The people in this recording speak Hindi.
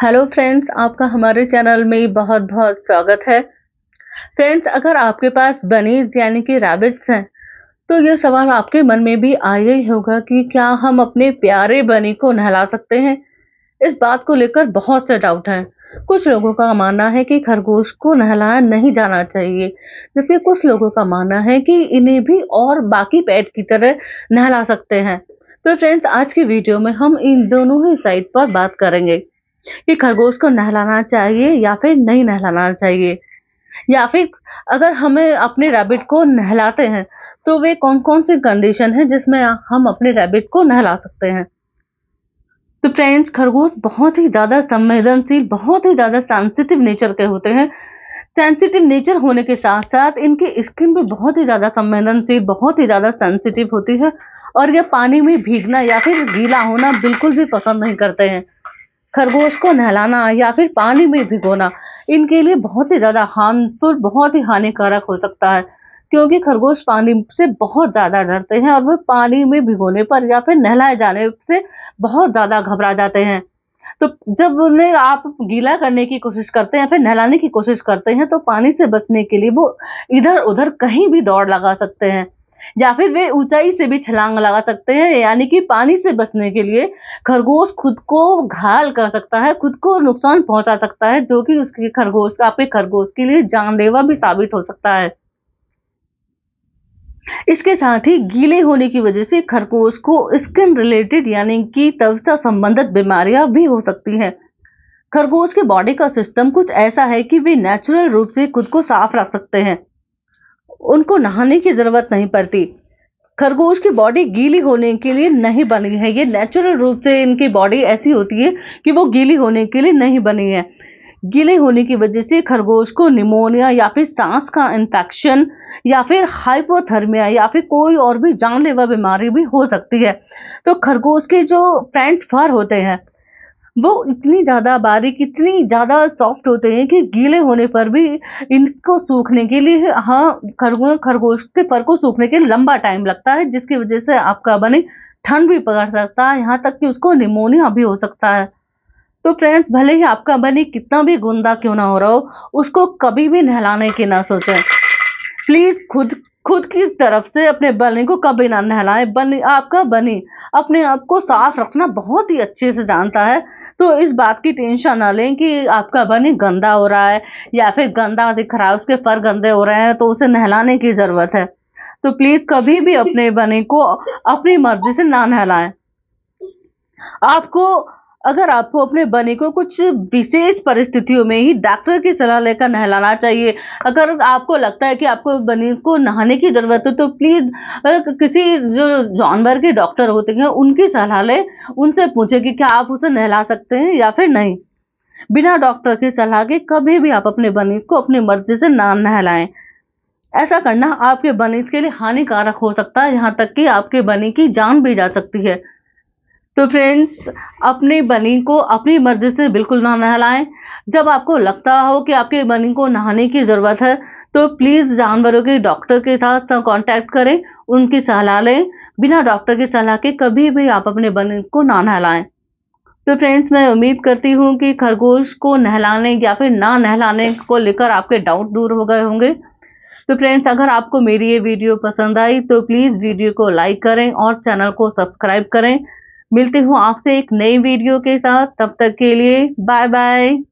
हेलो फ्रेंड्स आपका हमारे चैनल में बहुत बहुत स्वागत है फ्रेंड्स अगर आपके पास बनीज यानी कि रैबिट्स हैं तो ये सवाल आपके मन में भी आया ही होगा कि क्या हम अपने प्यारे बनी को नहला सकते हैं इस बात को लेकर बहुत से डाउट हैं कुछ लोगों का मानना है कि खरगोश को नहलाया नहीं जाना चाहिए जबकि कुछ लोगों का मानना है कि इन्हें भी और बाकी पेट की तरह नहला सकते हैं तो फ्रेंड्स आज की वीडियो में हम इन दोनों ही साइड पर बात करेंगे कि खरगोश को नहलाना चाहिए या फिर नहीं नहलाना चाहिए या फिर अगर हमें अपने रैबिट को नहलाते हैं तो वे कौन कौन सी कंडीशन है जिसमें हम अपने रैबिट को नहला सकते हैं तो फ्रेंड्स खरगोश बहुत ही ज़्यादा संवेदनशील बहुत ही ज़्यादा सेंसिटिव नेचर के होते हैं सेंसिटिव नेचर होने के साथ साथ इनकी स्किन भी बहुत ही ज़्यादा संवेदनशील बहुत ही ज़्यादा सेंसिटिव होती है और यह पानी में भीगना या फिर गीला होना बिल्कुल भी पसंद नहीं करते हैं खरगोश को नहलाना या फिर पानी में भिगोना इनके लिए बहुत ही ज़्यादा हार्मफुल बहुत ही हानिकारक हो सकता है क्योंकि खरगोश पानी से बहुत ज़्यादा डरते हैं और वे पानी में भिगोने पर या फिर नहलाए जाने से बहुत ज़्यादा घबरा जाते हैं तो जब उन्हें आप गीला करने की कोशिश करते हैं फिर नहलाने की कोशिश करते हैं तो पानी से बचने के लिए वो इधर उधर कहीं भी दौड़ लगा सकते हैं या फिर वे ऊंचाई से भी छलांग लगा सकते हैं यानी कि पानी से बचने के लिए खरगोश खुद को घायल कर सकता है खुद को नुकसान पहुंचा सकता है जो कि उसके खरगोश आपके खरगोश के लिए जानलेवा भी साबित हो सकता है इसके साथ ही गीले होने की वजह से खरगोश को स्किन रिलेटेड यानी कि त्वचा संबंधित बीमारियां भी हो सकती हैं खरगोश के बॉडी का सिस्टम कुछ ऐसा है कि वे नेचुरल रूप से खुद को साफ रख सकते हैं उनको नहाने की ज़रूरत नहीं पड़ती खरगोश की बॉडी गीली होने के लिए नहीं बनी है ये नेचुरल रूप से इनकी बॉडी ऐसी होती है कि वो गीली होने के लिए नहीं बनी है गीले होने की वजह से खरगोश को निमोनिया या फिर सांस का इन्फेक्शन या फिर हाइपोथर्मिया या फिर कोई और भी जानलेवा बीमारी भी हो सकती है तो खरगोश के जो फ्रेंड्स फर होते हैं वो इतनी ज़्यादा बारीक इतनी ज़्यादा सॉफ्ट होते हैं कि गीले होने पर भी इनको सूखने के लिए हाँ खरगोश खरगोश के फर को सूखने के लिए लंबा टाइम लगता है जिसकी वजह से आपका बने ठंड भी पकड़ सकता है यहाँ तक कि उसको निमोनिया भी हो सकता है तो फ्रेंड्स भले ही आपका बनी कितना भी गुंदा क्यों ना हो रहा हो उसको कभी भी नहलाने की ना सोचें प्लीज़ खुद खुद की तरफ से अपने बनी को कभी ना नहलाएं बनी आपका बनी अपने आप को साफ रखना बहुत ही अच्छे से जानता है तो इस बात की टेंशन ना लें कि आपका बनी गंदा हो रहा है या फिर गंदा दिख रहा है उसके फर गंदे हो रहे हैं तो उसे नहलाने की ज़रूरत है तो प्लीज़ कभी भी अपने बनी को अपनी मर्जी से ना नहलाएं आपको अगर आपको अपने बनी को कुछ विशेष परिस्थितियों में ही डॉक्टर की सलाह लेकर नहलाना चाहिए अगर आपको लगता है कि आपको बने को नहाने की ज़रूरत है तो प्लीज़ किसी जो जानवर के डॉक्टर होते हैं उनकी सलाह लें उनसे पूछें कि क्या आप उसे नहला सकते हैं या फिर नहीं बिना डॉक्टर की सलाह के कभी भी आप अपने बनीज को अपनी मर्जी से ना नहलाएं ऐसा करना आपके बनीज के लिए हानिकारक हो सकता है यहाँ तक कि आपके बनी की जान भी जा सकती है तो फ्रेंड्स अपने बनी को अपनी मर्जी से बिल्कुल ना नहलाएं जब आपको लगता हो कि आपके बनी को नहाने की ज़रूरत है तो प्लीज़ जानवरों के डॉक्टर के साथ कांटेक्ट करें उनकी सलाह लें बिना डॉक्टर की सलाह के कभी भी आप अपने बनी को ना नहलाएं तो फ्रेंड्स मैं उम्मीद करती हूँ कि खरगोश को नहलाने या फिर ना नहलाने को लेकर आपके डाउट दूर हो गए होंगे तो फ्रेंड्स अगर आपको मेरी ये वीडियो पसंद आई तो प्लीज़ वीडियो को लाइक करें और चैनल को सब्सक्राइब करें मिलती हूँ आपसे एक नई वीडियो के साथ तब तक के लिए बाय बाय